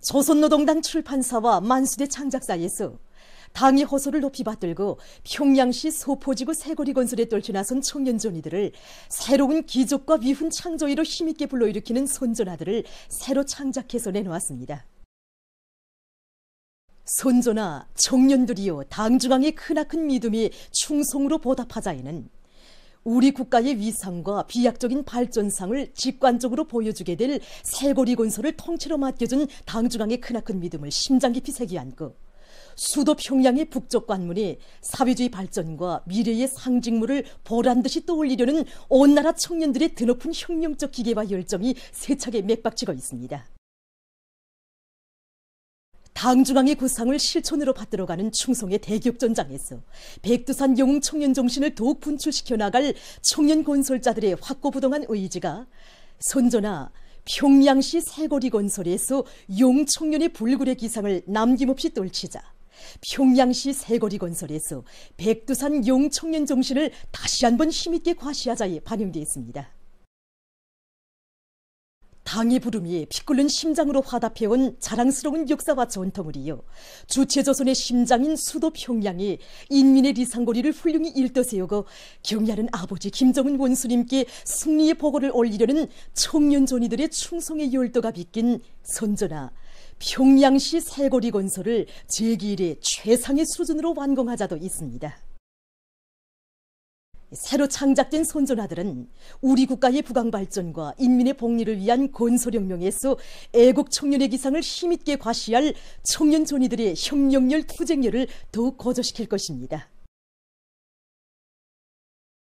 조선노동당 출판사와 만수대 창작사에서 당의 호소를 높이 받들고 평양시 소포지구 세거리 건설에 떨쳐 나선 청년전이들을 새로운 기족과 위훈 창조의로 힘있게 불러일으키는 손전아들을 새로 창작해서 내놓았습니다. 손전나 청년들이여 당중앙의 크나큰 믿음이 충성으로 보답하자에는 우리 국가의 위상과 비약적인 발전상을 직관적으로 보여주게 될 살고리 건설을 통째로 맡겨준 당중앙의 크나큰 믿음을 심장 깊이 새기한 그 수도 평양의 북쪽 관문이 사회주의 발전과 미래의 상징물을 보란 듯이 떠올리려는 온 나라 청년들의 드높은 혁명적 기계와 열정이 세차게 맥박치고 있습니다. 당중앙의 구상을 실천으로 받들어 가는 충성의 대격전장에서 백두산 영웅 청년 정신을 더욱 분출시켜 나갈 청년 건설자들의 확고부동한 의지가 선조나 평양시 세거리 건설에서 용 청년의 불굴의 기상을 남김없이 떨치자 평양시 세거리 건설에서 백두산 용 청년 정신을 다시 한번 힘있게 과시하자에 반영되어 있습니다. 당의 부름이 피끓는 심장으로 화답해온 자랑스러운 역사와 전통을 이어 주체조선의 심장인 수도 평양이 인민의 리상고리를 훌륭히 일떠세우고 경의하는 아버지 김정은 원수님께 승리의 보고를 올리려는 청년전이들의 충성의 열도가 빚긴 선전아 평양시 살고리 건설을 제1의 최상의 수준으로 완공하자도 있습니다. 새로 창작된 손전하들은 우리 국가의 부강 발전과 인민의 복리를 위한 건설혁명에서 애국 청년의 기상을 힘있게 과시할 청년 존이들의 혁명열 투쟁열을 더욱 거저시킬 것입니다.